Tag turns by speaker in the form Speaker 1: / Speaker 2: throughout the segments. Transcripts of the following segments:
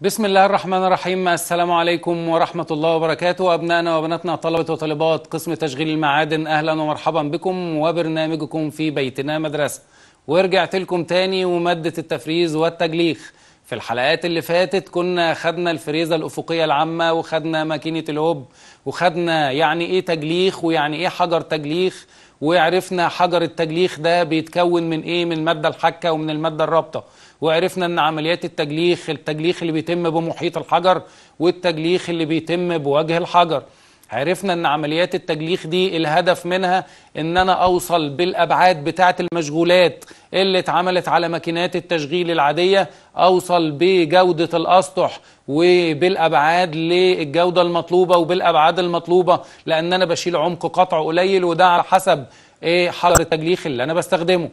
Speaker 1: بسم الله الرحمن الرحيم السلام عليكم ورحمة الله وبركاته أبنائنا وبناتنا طلبة وطالبات قسم تشغيل المعادن أهلا ومرحبا بكم وبرنامجكم في بيتنا مدرسة ورجعت لكم تاني ومادة التفريز والتجليخ في الحلقات اللي فاتت كنا خدنا الفريزة الأفقية العامة وخدنا ماكينة الهوب وخدنا يعني إيه تجليخ ويعني إيه حجر تجليخ وعرفنا حجر التجليخ ده بيتكون من إيه من المادة الحكة ومن المادة الرابطة وعرفنا ان عمليات التجليخ التجليخ اللي بيتم بمحيط الحجر والتجليخ اللي بيتم بوجه الحجر عرفنا ان عمليات التجليخ دي الهدف منها ان انا اوصل بالابعاد بتاعه المشغولات اللي اتعملت على ماكينات التشغيل العاديه اوصل بجوده الاسطح وبالابعاد للجوده المطلوبه وبالابعاد المطلوبه لان انا بشيل عمق قطع قليل وده على حسب ايه حجر التجليخ اللي انا بستخدمه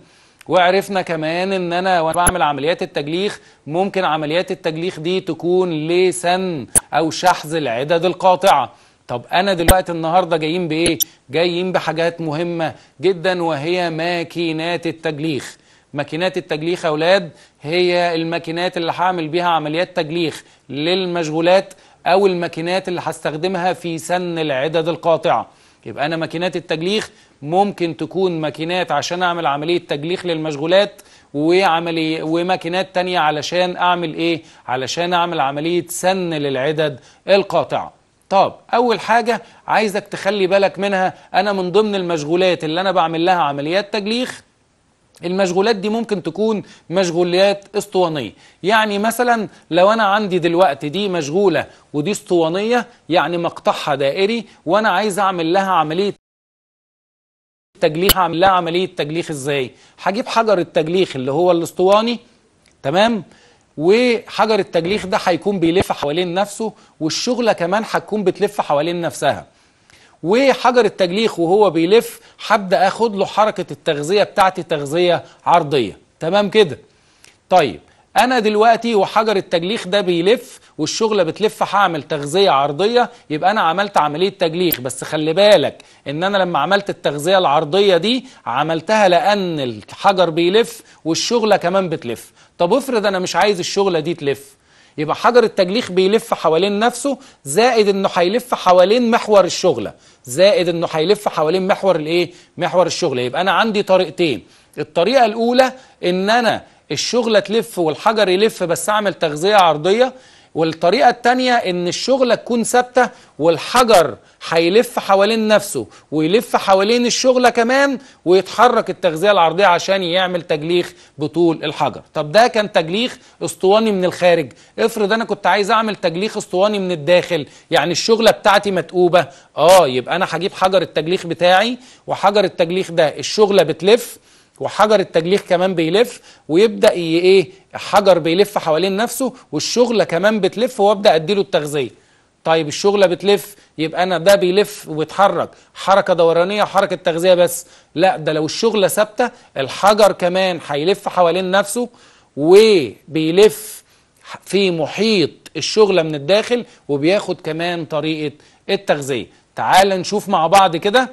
Speaker 1: وعرفنا كمان ان انا وانا بعمل عمليات التجليخ ممكن عمليات التجليخ دي تكون لسن او شحذ العدد القاطعه طب انا دلوقتي النهارده جايين بايه جايين بحاجات مهمه جدا وهي ماكينات التجليخ ماكينات التجليخ يا اولاد هي الماكينات اللي هعمل بيها عمليات تجليخ للمشغولات او الماكينات اللي هستخدمها في سن العدد القاطعه يبقى أنا ماكينات التجليخ ممكن تكون ماكينات عشان أعمل عملية تجليخ للمشغولات وعملي وماكينات تانية علشان أعمل إيه؟ علشان أعمل عملية سن للعدد القاطعة طب أول حاجة عايزك تخلي بالك منها أنا من ضمن المشغولات اللي أنا بعمل لها عمليات تجليخ المشغولات دي ممكن تكون مشغولات اسطوانية يعني مثلا لو أنا عندي دلوقتي دي مشغولة ودي اسطوانية يعني مقطعها دائري وأنا عايز أعمل لها عملية تجليخ أعمل لها عملية تجليخ إزاي هجيب حجر التجليخ اللي هو الاسطواني تمام وحجر التجليخ ده هيكون بيلف حوالين نفسه والشغلة كمان هتكون بتلف حوالين نفسها وحجر التجليخ وهو بيلف هبدا اخد له حركه التغذيه بتاعتي تغذيه عرضيه تمام كده طيب انا دلوقتي وحجر التجليخ ده بيلف والشغله بتلف هعمل تغذيه عرضيه يبقى انا عملت عمليه تجليخ بس خلي بالك ان انا لما عملت التغذيه العرضيه دي عملتها لان الحجر بيلف والشغله كمان بتلف طب افرض انا مش عايز الشغله دي تلف يبقى حجر التجليخ بيلف حوالين نفسه زائد انه هيلف حوالين محور الشغله زائد انه هيلف حوالين محور الايه محور الشغله يبقى انا عندي طريقتين الطريقه الاولى ان انا الشغله تلف والحجر يلف بس اعمل تغذيه عرضيه والطريقة التانية ان الشغلة تكون ثابتة والحجر هيلف حوالين نفسه ويلف حوالين الشغلة كمان ويتحرك التغذية العرضية عشان يعمل تجليخ بطول الحجر طب ده كان تجليخ اسطواني من الخارج افرض انا كنت عايز اعمل تجليخ اسطواني من الداخل يعني الشغلة بتاعتي متقوبة اه يبقى انا هجيب حجر التجليخ بتاعي وحجر التجليخ ده الشغلة بتلف وحجر التجليخ كمان بيلف ويبدا ايه حجر بيلف حوالين نفسه والشغله كمان بتلف وابدا اديله التغذيه طيب الشغله بتلف يبقى انا ده بيلف وبيتحرك حركه دورانيه حركه تغذيه بس لا ده لو الشغله ثابته الحجر كمان هيلف حوالين نفسه وبيلف في محيط الشغله من الداخل وبياخد كمان طريقه التغذيه تعال نشوف مع بعض كده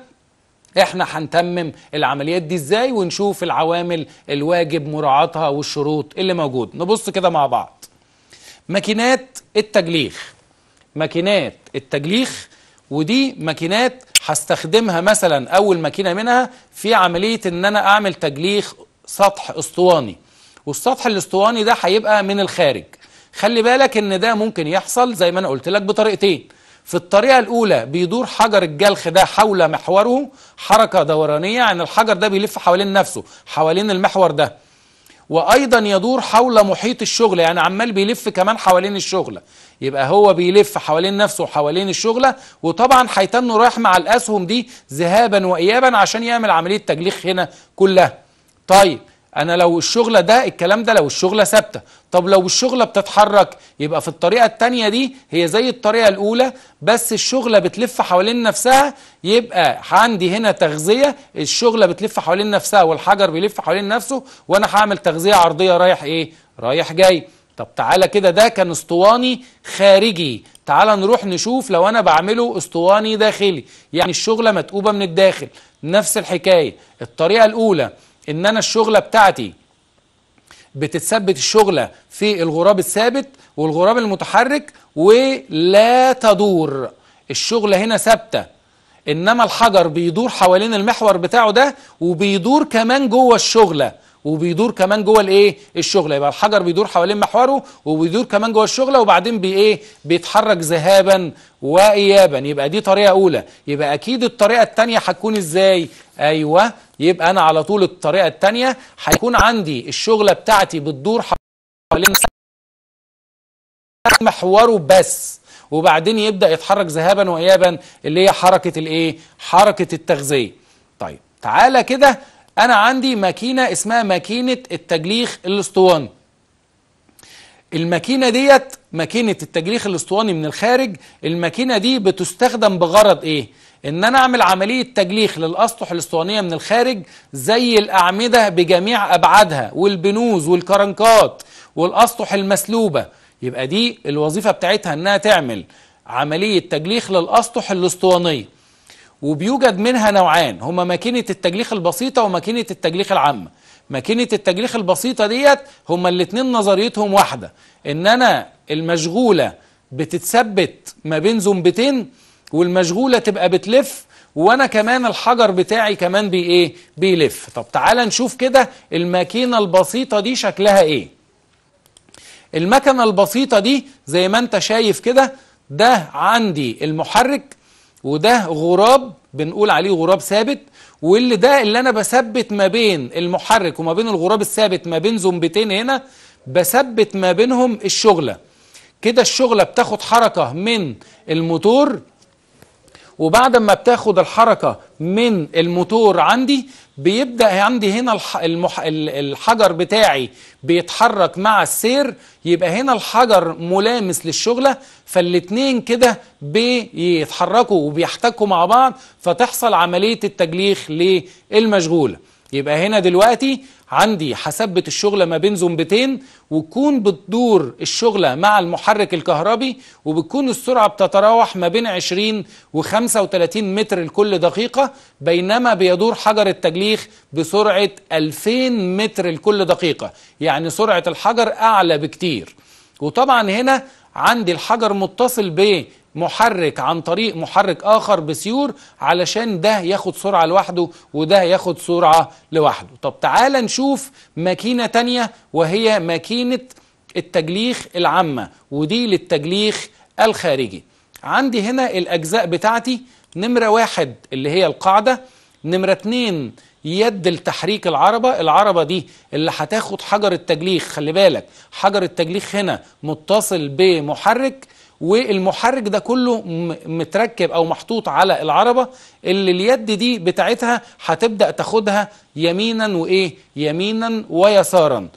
Speaker 1: احنا هنتمم العمليات دي ازاي ونشوف العوامل الواجب مراعاتها والشروط اللي موجود نبص كده مع بعض ماكينات التجليخ ماكينات التجليخ ودي ماكينات هستخدمها مثلا اول ماكينه منها في عمليه ان انا اعمل تجليخ سطح اسطواني والسطح الاسطواني ده هيبقى من الخارج خلي بالك ان ده ممكن يحصل زي ما انا قلت لك بطريقتين في الطريقة الأولى بيدور حجر الجلخ ده حول محوره حركة دورانية يعني الحجر ده بيلف حوالين نفسه حوالين المحور ده وأيضا يدور حول محيط الشغلة يعني عمال بيلف كمان حوالين الشغلة يبقى هو بيلف حوالين نفسه وحوالين الشغلة وطبعا حيتنه رايح مع الأسهم دي ذهابا وإيابا عشان يعمل عملية تجليخ هنا كلها طيب انا لو الشغله ده الكلام ده لو الشغله ثابته طب لو الشغله بتتحرك يبقى في الطريقه الثانيه دي هي زي الطريقه الاولى بس الشغله بتلف حوالين نفسها يبقى عندي هنا تغذيه الشغله بتلف حوالين نفسها والحجر بيلف حوالين نفسه وانا هعمل تغذيه عرضيه رايح ايه رايح جاي طب تعالى كده ده كان اسطواني خارجي تعالى نروح نشوف لو انا بعمله اسطواني داخلي يعني الشغله متقوبه من الداخل نفس الحكايه الطريقه الاولى ان انا الشغلة بتاعتي بتتثبت الشغلة في الغراب الثابت والغراب المتحرك ولا تدور الشغلة هنا ثابتة انما الحجر بيدور حوالين المحور بتاعه ده وبيدور كمان جوه الشغلة وبيدور كمان جوه الايه الشغله يبقى الحجر بيدور حوالين محوره وبيدور كمان جوه الشغله وبعدين بي ايه بيتحرك ذهابا وايابا يبقى دي طريقه اولى يبقى اكيد الطريقه الثانيه هتكون ازاي ايوه يبقى انا على طول الطريقه الثانيه هيكون عندي الشغله بتاعتي بتدور حوالين محوره بس وبعدين يبدا يتحرك ذهابا وايابا اللي هي حركه الايه حركه التغذيه طيب تعالى كده انا عندي ماكينه اسمها ماكينه التجليخ الاسطواني الماكينه ديت ماكينه التجليخ الاسطواني من الخارج الماكينه دي بتستخدم بغرض ايه ان انا اعمل عمليه تجليخ للاسطح الاسطوانيه من الخارج زي الاعمده بجميع ابعادها والبنوز والكرنكات والاسطح المسلوبه يبقى دي الوظيفه بتاعتها انها تعمل عمليه تجليخ للاسطح الاسطوانيه وبيوجد منها نوعان هما ماكينة التجليخ البسيطة وماكينة التجليخ العامة ماكينة التجليخ البسيطة ديت هما الاتنين نظريتهم واحدة ان انا المشغولة بتتثبت ما بين زنبتين والمشغولة تبقى بتلف وانا كمان الحجر بتاعي كمان بي ايه بيلف طب تعالى نشوف كده الماكينة البسيطة دي شكلها ايه المكنة البسيطة دي زي ما انت شايف كده ده عندي المحرك وده غراب بنقول عليه غراب ثابت واللي ده اللي انا بثبت ما بين المحرك وما بين الغراب الثابت ما بين زومبتين هنا بثبت ما بينهم الشغلة كده الشغلة بتاخد حركة من الموتور وبعد ما بتاخد الحركة من الموتور عندي بيبدا عندي هنا الحجر بتاعي بيتحرك مع السير يبقى هنا الحجر ملامس للشغله فالاتنين كده بيتحركوا وبيحتكوا مع بعض فتحصل عمليه التجليخ للمشغوله يبقى هنا دلوقتي عندي هثبت الشغله ما بين زومبتين وتكون بتدور الشغله مع المحرك الكهربي وبتكون السرعه بتتراوح ما بين 20 و35 متر لكل دقيقه بينما بيدور حجر التجليخ بسرعه 2000 متر لكل دقيقه يعني سرعه الحجر اعلى بكتير وطبعا هنا عندي الحجر متصل محرك عن طريق محرك اخر بسيور علشان ده ياخد سرعة لوحده وده ياخد سرعة لوحده طب تعال نشوف ماكينة تانية وهي ماكينة التجليخ العامة ودي للتجليخ الخارجي عندي هنا الاجزاء بتاعتي نمرة واحد اللي هي القاعدة نمرة اتنين يد لتحريك العربة العربة دي اللي هتاخد حجر التجليخ خلي بالك حجر التجليخ هنا متصل بمحرك والمحرك ده كله متركب او محطوط على العربه اللي اليد دي بتاعتها هتبدا تاخدها يمينا وايه يمينا ويسارا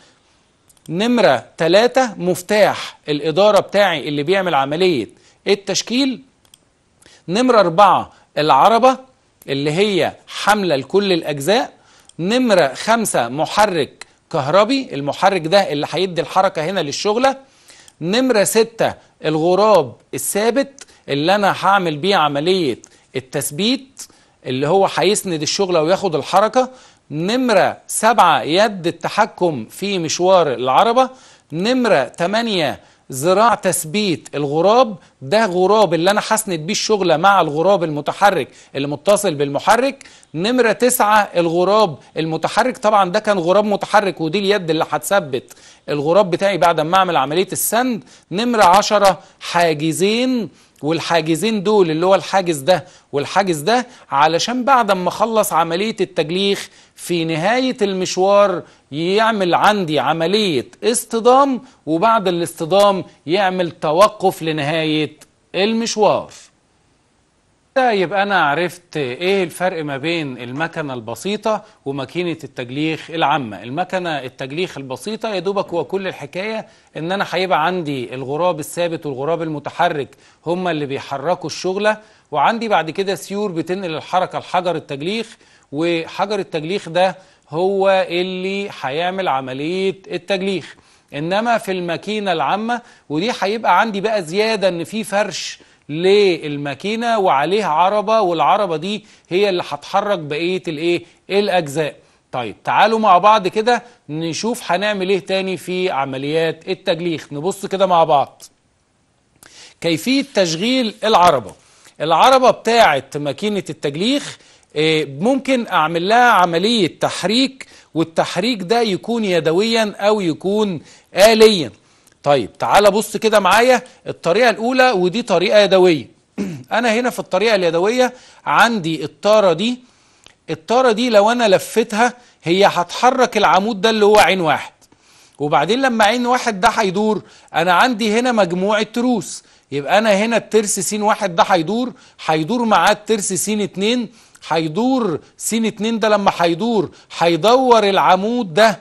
Speaker 1: نمره ثلاثة مفتاح الاداره بتاعي اللي بيعمل عمليه التشكيل نمره أربعة العربه اللي هي حاملة لكل الأجزاء نمرة خمسة محرك كهربي المحرك ده اللي هيدي الحركة هنا للشغلة نمرة ستة الغراب الثابت اللي أنا هعمل بيه عملية التثبيت اللي هو هيسند الشغلة وياخد الحركة نمرة سبعة يد التحكم في مشوار العربة نمرة تمانية زراع تثبيت الغراب ده غراب اللي انا حسنت بيه الشغله مع الغراب المتحرك اللي متصل بالمحرك نمره تسعة الغراب المتحرك طبعا ده كان غراب متحرك ودي اليد اللي هتثبت الغراب بتاعي بعد ما اعمل عمليه السند نمره عشرة حاجزين والحاجزين دول اللي هو الحاجز ده والحاجز ده علشان بعد ما اخلص عمليه التجليخ في نهاية المشوار يعمل عندي عملية اصطدام وبعد الاصطدام يعمل توقف لنهاية المشوار يبقى أنا عرفت إيه الفرق ما بين المكنة البسيطة وماكينة التجليخ العامة المكنة التجليخ البسيطة يا دوبك هو كل الحكاية إن أنا هيبقى عندي الغراب الثابت والغراب المتحرك هما اللي بيحركوا الشغلة وعندي بعد كده سيور بتنقل الحركة لحجر التجليخ وحجر التجليخ ده هو اللي هيعمل عملية التجليخ انما في الماكينة العامة ودي هيبقى عندي بقى زيادة ان في فرش للماكينة وعليها عربة والعربة دي هي اللي هتحرك بقية الايه الاجزاء طيب تعالوا مع بعض كده نشوف هنعمل ايه تاني في عمليات التجليخ نبص كده مع بعض كيفية تشغيل العربة العربة بتاعة ماكينة التجليخ آه، ممكن أعمل لها عملية تحريك والتحريك ده يكون يدويا أو يكون آليا طيب تعال بص كده معايا الطريقة الأولى ودي طريقة يدوية أنا هنا في الطريقة اليدوية عندي الطارة دي الطارة دي لو أنا لفتها هي هتحرك العمود ده اللي هو عين واحد وبعدين لما عين واحد ده هيدور انا عندي هنا مجموعه تروس يبقى انا هنا الترس س واحد ده هيدور هيدور معاه الترس س اتنين هيدور س اتنين ده لما هيدور هيدور العمود ده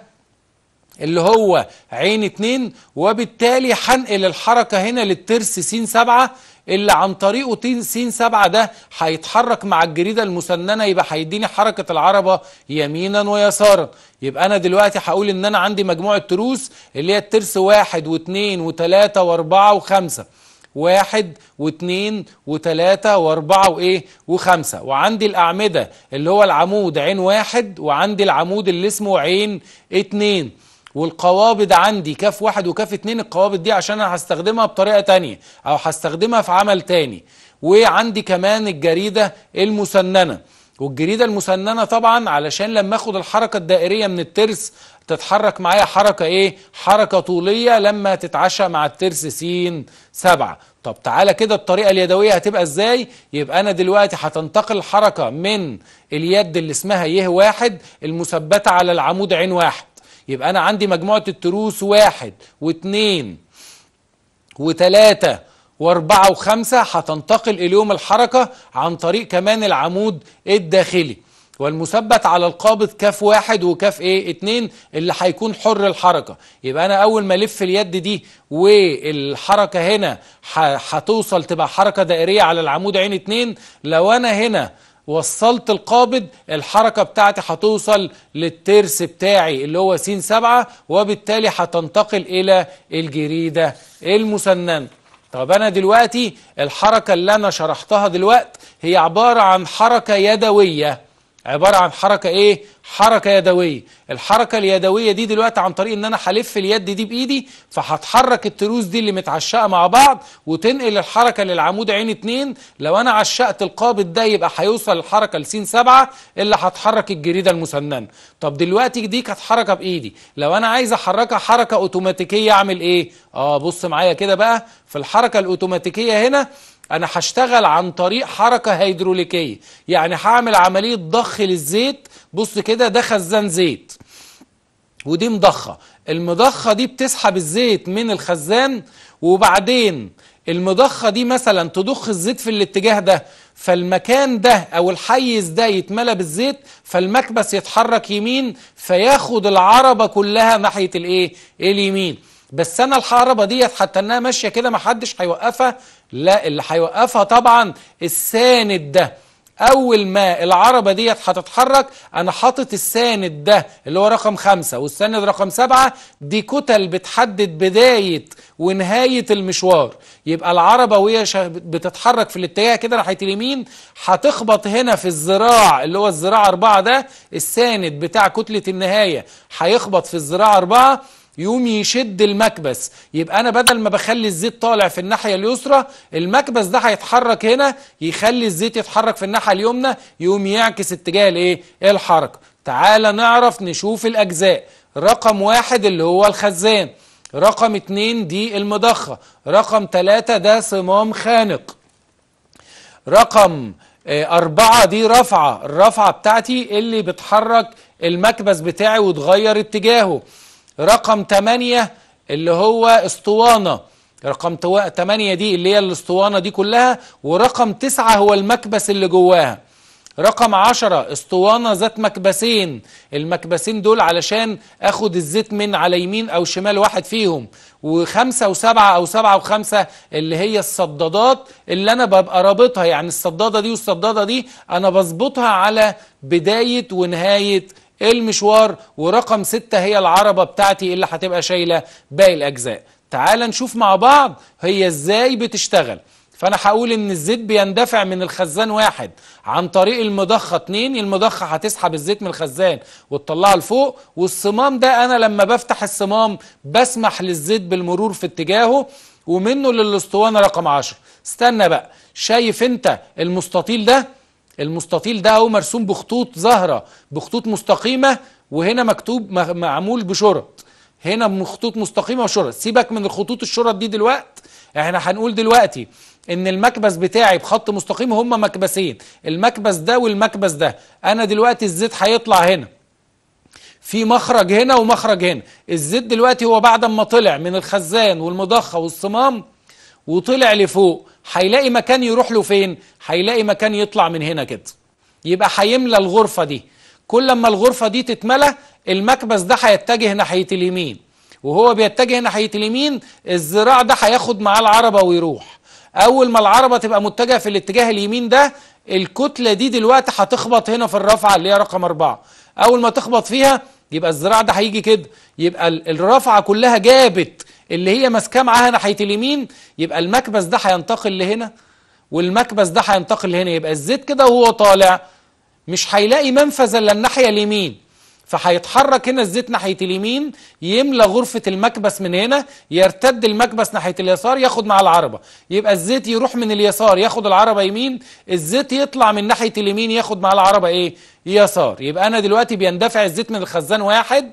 Speaker 1: اللي هو عين اتنين وبالتالي هنقل الحركة هنا للترس س سبعة اللي عن طريقه س سبعة ده هيتحرك مع الجريدة المسننة يبقى هيديني حركة العربة يمينا ويسارا يبقى أنا دلوقتي هقول إن أنا عندي مجموعة تروس اللي هي الترس واحد واثنين وثلاثة وأربعة وخمسة واحد واثنين وثلاثة واربعة وايه وخمسة وعندي الأعمدة اللي هو العمود عين واحد وعندي العمود اللي اسمه عين اتنين والقوابض عندي كاف واحد وكاف اتنين القوابض دي عشان انا هستخدمها بطريقة تانية او هستخدمها في عمل تاني وعندي كمان الجريدة المسننة والجريدة المسننة طبعا علشان لما اخد الحركة الدائرية من الترس تتحرك معايا حركة ايه حركة طولية لما تتعشى مع الترس سين سبعة طب تعالى كده الطريقة اليدوية هتبقى ازاي يبقى انا دلوقتي هتنتقل الحركة من اليد اللي اسمها يه واحد المثبتة على العمود عين واحد يبقى انا عندي مجموعة التروس واحد واثنين وثلاثة واربعة وخمسة هتنتقل اليوم الحركة عن طريق كمان العمود الداخلي والمثبت على القابض كاف واحد وكاف ايه اتنين اللي هيكون حر الحركة يبقى انا اول ما الف اليد دي والحركة هنا هتوصل تبقى حركة دائرية على العمود عين اتنين لو انا هنا وصلت القابض الحركة بتاعتي هتوصل للترس بتاعي اللي هو س سبعة وبالتالي هتنتقل إلى الجريدة المسننة طب أنا دلوقتي الحركة اللي أنا شرحتها دلوقتي هي عبارة عن حركة يدوية عبارة عن حركة ايه حركة يدوية الحركة اليدوية دي دلوقتي عن طريق ان انا هلف اليد دي بايدي فهتحرك التروس دي اللي متعشقة مع بعض وتنقل الحركة للعمود عين اتنين لو انا عشقت القابض ده يبقى هيوصل الحركة لسين سبعة اللي هتحرك الجريدة المسننة طب دلوقتي دي كانت حركة بايدي لو انا عايز احركها حركة اوتوماتيكية اعمل ايه اه بص معايا كده بقى في الحركة الاوتوماتيكية هنا انا هشتغل عن طريق حركه هيدروليكيه يعني هعمل عمليه ضخ للزيت بص كده ده خزان زيت ودي مضخه المضخه دي بتسحب الزيت من الخزان وبعدين المضخه دي مثلا تضخ الزيت في الاتجاه ده فالمكان ده او الحيز ده يتملى بالزيت فالمكبس يتحرك يمين فياخد العربه كلها ناحيه الايه اليمين بس انا الحقربه ديت حتى انها ماشيه كده ما حدش هيوقفها لا اللي هيوقفها طبعا الساند ده اول ما العربه ديت هتتحرك انا حاطط الساند ده اللي هو رقم خمسة والساند رقم سبعة دي كتل بتحدد بدايه ونهايه المشوار يبقى العربه وهي بتتحرك في الاتجاه كده ناحيه اليمين هتخبط هنا في الذراع اللي هو الذراع أربعة ده الساند بتاع كتله النهايه هيخبط في الذراع أربعة يقوم يشد المكبس يبقى انا بدل ما بخلي الزيت طالع في الناحيه اليسرى المكبس ده هيتحرك هنا يخلي الزيت يتحرك في الناحيه اليمنى يقوم يعكس اتجاه الايه الحركه تعال نعرف نشوف الاجزاء رقم واحد اللي هو الخزان رقم اتنين دي المضخه رقم تلاته ده صمام خانق رقم آه، أربعة دي رفعة الرفعة بتاعتي اللي بتحرك المكبس بتاعي وتغير اتجاهه رقم 8 اللي هو اسطوانة رقم 8 دي اللي هي الاسطوانة دي كلها ورقم 9 هو المكبس اللي جواها رقم 10 اسطوانة ذات مكبسين المكبسين دول علشان اخد الزيت من على يمين او شمال واحد فيهم وخمسة وسبعة او سبعة وخمسة اللي هي الصدادات اللي انا ببقى رابطها يعني الصدادة دي والصدادة دي انا بظبطها على بداية ونهاية المشوار ورقم ستة هي العربة بتاعتي اللي هتبقى شايلة باقي الأجزاء تعال نشوف مع بعض هي إزاي بتشتغل فأنا هقول إن الزيت بيندفع من الخزان واحد عن طريق المضخة اتنين المضخة هتسحب الزيت من الخزان وتطلعه لفوق والصمام ده أنا لما بفتح الصمام بسمح للزيت بالمرور في اتجاهه ومنه للاسطوانة رقم عشر استنى بقى شايف انت المستطيل ده المستطيل ده اهو مرسوم بخطوط زهرة بخطوط مستقيمة وهنا مكتوب معمول بشرط هنا بخطوط مستقيمة وشرط سيبك من الخطوط الشرط دي دلوقت احنا هنقول دلوقتي ان المكبس بتاعي بخط مستقيم هما مكبسين المكبس ده والمكبس ده انا دلوقتي الزيت هيطلع هنا في مخرج هنا ومخرج هنا الزيت دلوقتي هو بعد ما طلع من الخزان والمضخه والصمام وطلع لفوق هيلاقي مكان يروح له فين هيلاقي مكان يطلع من هنا كده يبقى هيملى الغرفة دي كل ما الغرفة دي تتملى المكبس ده هيتجه ناحية اليمين وهو بيتجه ناحية اليمين الزراع ده هياخد معاه العربة ويروح أول ما العربة تبقى متجهة في الاتجاه اليمين ده الكتلة دي دلوقتي هتخبط هنا في الرفعة اللي هي رقم أربعة أول ما تخبط فيها يبقى الزراع ده هيجي كده يبقى الرفعة كلها جابت اللي هي ماسكاه معاها ناحيه اليمين يبقى المكبس ده هينتقل لهنا والمكبس ده هينتقل لهنا يبقى الزيت كده وهو طالع مش هيلاقي منفذ الا الناحيه اليمين فهيتحرك هنا الزيت ناحيه اليمين يملى غرفه المكبس من هنا يرتد المكبس ناحيه اليسار ياخد مع العربه يبقى الزيت يروح من اليسار ياخد العربه يمين الزيت يطلع من ناحيه اليمين ياخد مع العربه ايه يسار يبقى انا دلوقتي بيندفع الزيت من الخزان واحد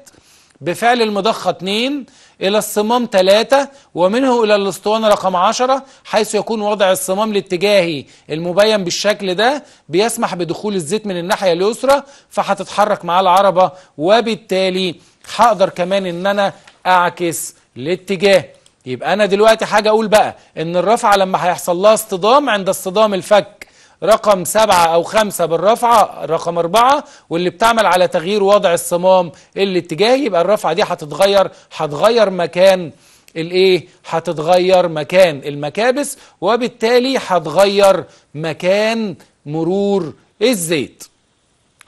Speaker 1: بفعل المضخة 2 إلى الصمام 3 ومنه إلى الاسطوانة رقم 10 حيث يكون وضع الصمام الاتجاهي المبين بالشكل ده بيسمح بدخول الزيت من الناحية اليسرى فهتتحرك معاه العربة وبالتالي هقدر كمان إن أنا أعكس الاتجاه يبقى أنا دلوقتي حاجة أقول بقى إن الرفعة لما هيحصل لها اصطدام عند اصطدام الفك رقم سبعة أو خمسة بالرفعة رقم أربعة واللي بتعمل على تغيير وضع الصمام الاتجاهي يبقى الرفعة دي هتتغير هتغير مكان الايه هتتغير مكان المكابس وبالتالي هتغير مكان مرور الزيت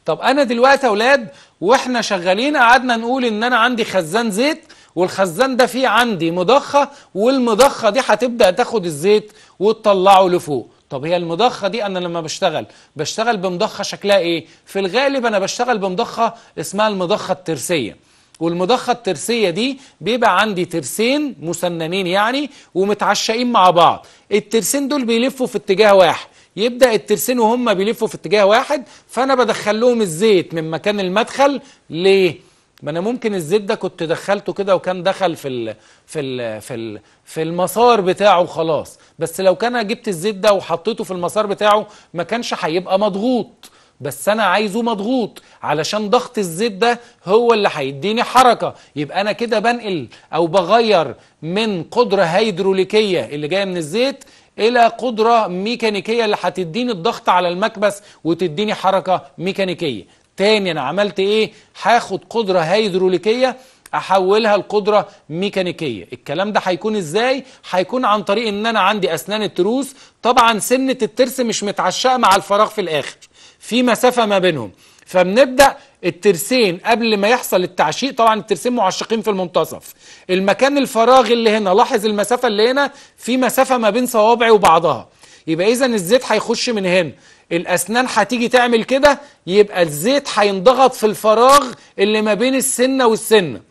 Speaker 1: طب انا دلوقتي يا اولاد واحنا شغالين قعدنا نقول ان انا عندي خزان زيت والخزان ده فيه عندي مضخه والمضخه دي هتبدا تاخد الزيت وتطلعه لفوق طب هي المضخه دي انا لما بشتغل بشتغل بمضخه شكلها ايه في الغالب انا بشتغل بمضخه اسمها المضخه الترسيه والمضخه الترسيه دي بيبقى عندي ترسين مسننين يعني ومتعشقين مع بعض الترسين دول بيلفوا في اتجاه واحد يبدا الترسين وهم بيلفوا في اتجاه واحد فانا بدخل لهم الزيت من مكان المدخل ليه ما انا ممكن الزيت ده كنت دخلته كده وكان دخل في ال في ال في ال في المسار بتاعه خلاص بس لو كان جبت الزيت ده وحطيته في المسار بتاعه ما كانش هيبقى مضغوط بس انا عايزه مضغوط علشان ضغط الزيت ده هو اللي هيديني حركه يبقى انا كده بنقل او بغير من قدره هيدروليكيه اللي جايه من الزيت الى قدره ميكانيكيه اللي هتديني الضغط على المكبس وتديني حركه ميكانيكيه تاني انا عملت ايه هاخد قدرة هيدروليكية احولها لقدره ميكانيكيه الكلام ده هيكون ازاي هيكون عن طريق ان انا عندي اسنان التروس طبعا سنه الترس مش متعشقه مع الفراغ في الاخر في مسافه ما بينهم فبنبدا الترسين قبل ما يحصل التعشيق طبعا الترسين معشقين في المنتصف المكان الفراغ اللي هنا لاحظ المسافه اللي هنا في مسافه ما بين صوابعي وبعضها يبقى اذا الزيت هيخش من هنا الأسنان هتيجي تعمل كده يبقى الزيت هينضغط في الفراغ اللي ما بين السنة والسنة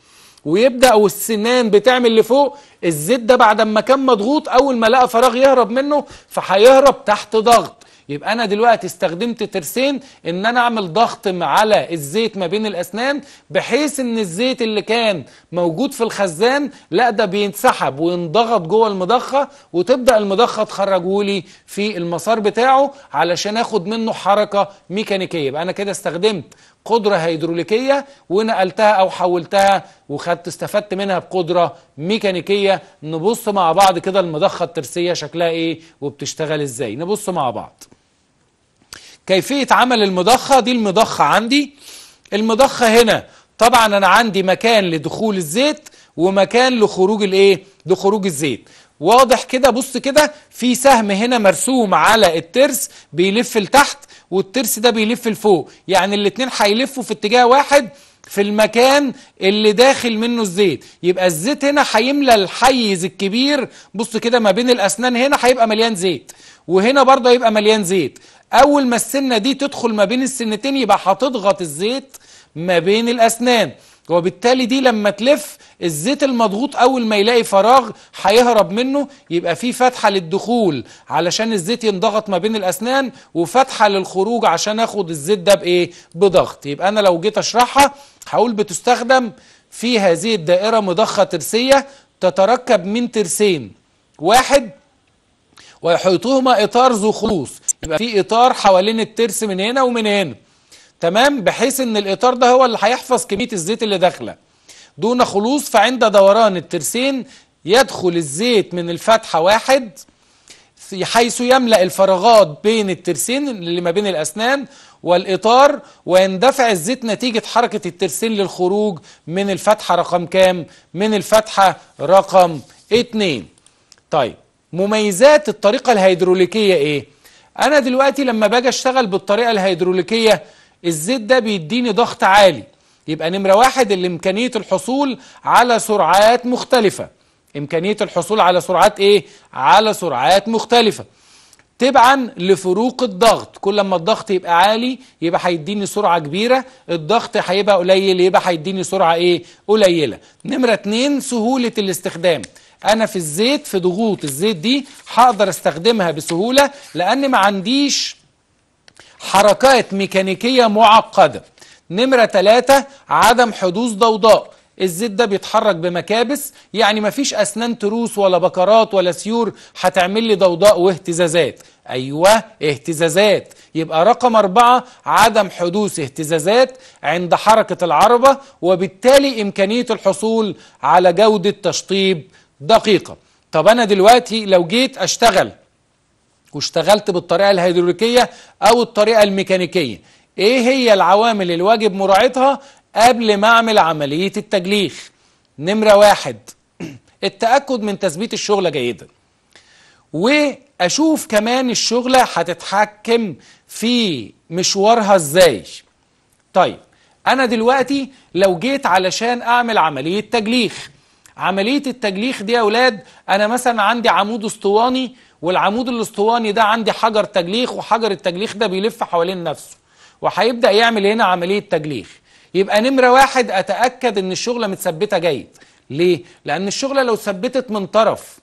Speaker 1: ويبدأ والسنان بتعمل لفوق الزيت ده بعد ما كان مضغوط أول ما لقى فراغ يهرب منه فهيهرب تحت ضغط يبقى انا دلوقتي استخدمت ترسين ان انا اعمل ضغط على الزيت ما بين الاسنان بحيث ان الزيت اللي كان موجود في الخزان لا ده بينسحب وينضغط جوه المضخه وتبدا المضخه تخرجه لي في المسار بتاعه علشان اخد منه حركه ميكانيكيه يبقى انا كده استخدمت قدرة هيدروليكية ونقلتها أو حولتها وخدت استفدت منها بقدرة ميكانيكية نبص مع بعض كده المضخة الترسية شكلها إيه وبتشتغل إزاي نبص مع بعض كيفية عمل المضخة دي المضخة عندي المضخة هنا طبعا انا عندي مكان لدخول الزيت ومكان لخروج الايه لخروج الزيت واضح كده بص كده في سهم هنا مرسوم على الترس بيلف لتحت والترس ده بيلف لفوق يعني الاتنين هيلفوا في اتجاه واحد في المكان اللي داخل منه الزيت يبقى الزيت هنا هيملى الحيز الكبير بص كده ما بين الاسنان هنا هيبقى مليان زيت وهنا برضه هيبقى مليان زيت اول ما السنه دي تدخل ما بين السنتين يبقى هتضغط الزيت ما بين الاسنان وبالتالي دي لما تلف الزيت المضغوط اول ما يلاقي فراغ هيهرب منه يبقى في فتحه للدخول علشان الزيت ينضغط ما بين الاسنان وفتحه للخروج عشان اخد الزيت ده بايه بضغط يبقى انا لو جيت اشرحها هقول بتستخدم في هذه الدائره مضخه ترسيه تتركب من ترسين واحد ويحيطهما اطار ذو خلوص يبقى في اطار حوالين الترس من هنا ومن هنا تمام بحيث ان الاطار ده هو اللي هيحفظ كميه الزيت اللي داخله دون خلوص فعند دوران الترسين يدخل الزيت من الفتحه واحد حيث يملا الفراغات بين الترسين اللي ما بين الاسنان والاطار ويندفع الزيت نتيجه حركه الترسين للخروج من الفتحه رقم كام من الفتحه رقم اتنين طيب مميزات الطريقه الهيدروليكيه ايه انا دلوقتي لما باجي اشتغل بالطريقه الهيدروليكيه الزيت ده بيديني ضغط عالي يبقى نمره واحد اللي امكانيه الحصول على سرعات مختلفه امكانيه الحصول على سرعات ايه على سرعات مختلفه تبعا لفروق الضغط كل ما الضغط يبقى عالي يبقى هيديني سرعه كبيره الضغط هيبقى قليل يبقى هيديني سرعه ايه قليله نمره اتنين سهوله الاستخدام انا في الزيت في ضغوط الزيت دي هقدر استخدمها بسهولة لان ما عنديش حركات ميكانيكية معقدة نمرة ثلاثة عدم حدوث ضوضاء الزيت ده بيتحرك بمكابس يعني مفيش أسنان تروس ولا بكرات ولا سيور هتعمل لي ضوضاء واهتزازات أيوة اهتزازات يبقى رقم أربعة عدم حدوث اهتزازات عند حركة العربة وبالتالي إمكانية الحصول على جودة تشطيب دقيقة طب أنا دلوقتي لو جيت أشتغل واشتغلت بالطريقة الهيدروليكية أو الطريقة الميكانيكية إيه هي العوامل الواجب مراعاتها قبل ما أعمل عملية التجليخ نمرة واحد التأكد من تثبيت الشغلة جيدا وأشوف كمان الشغلة هتتحكم في مشوارها إزاي طيب أنا دلوقتي لو جيت علشان أعمل عملية تجليخ عملية التجليخ دي يا أولاد أنا مثلا عندي عمود اسطواني والعمود الاسطواني ده عندي حجر تجليخ وحجر التجليخ ده بيلف حوالين نفسه وهيبدأ يعمل هنا عملية تجليخ يبقى نمرة واحد أتأكد إن الشغلة متثبتة جيد ليه؟ لأن الشغلة لو ثبتت من طرف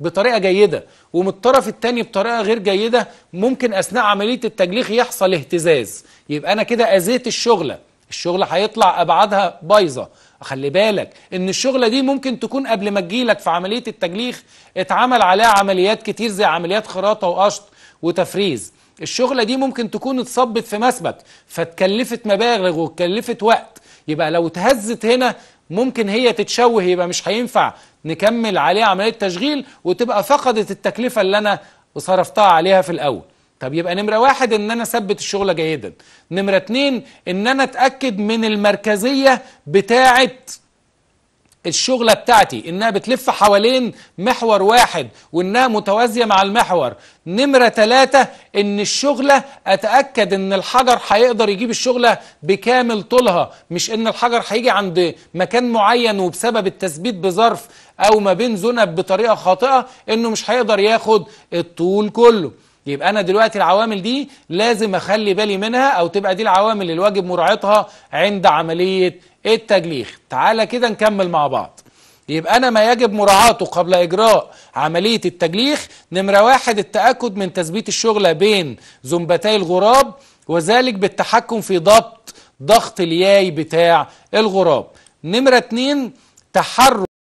Speaker 1: بطريقة جيدة ومن الطرف التاني بطريقة غير جيدة ممكن أثناء عملية التجليخ يحصل اهتزاز يبقى أنا كده أذيت الشغلة الشغلة هيطلع أبعادها بايظة خلي بالك ان الشغله دي ممكن تكون قبل ما تجيلك في عمليه التجليخ اتعمل عليها عمليات كتير زي عمليات خراطه وقشط وتفريز الشغله دي ممكن تكون اتصبت في مسبك فتكلفت مبالغ وتكلفت وقت يبقى لو اتهزت هنا ممكن هي تتشوه يبقى مش هينفع نكمل عليها عمليه تشغيل وتبقى فقدت التكلفه اللي انا وصرفتها عليها في الاول طب يبقى نمرة واحد ان انا اثبت الشغلة جيدا نمرة اتنين ان انا اتأكد من المركزية بتاعة الشغلة بتاعتي انها بتلف حوالين محور واحد وانها متوازية مع المحور نمرة تلاتة ان الشغلة اتأكد ان الحجر هيقدر يجيب الشغلة بكامل طولها مش ان الحجر هيجي عند مكان معين وبسبب التثبيت بظرف او ما بين زنب بطريقة خاطئة انه مش هيقدر ياخد الطول كله يبقى أنا دلوقتي العوامل دي لازم أخلي بالي منها أو تبقى دي العوامل اللي واجب مراعاتها عند عملية التجليخ تعالى كده نكمل مع بعض يبقى أنا ما يجب مراعاته قبل إجراء عملية التجليخ نمرة واحد التأكد من تثبيت الشغلة بين زنبتي الغراب وذلك بالتحكم في ضبط ضغط الياي بتاع الغراب نمرة اتنين تحرك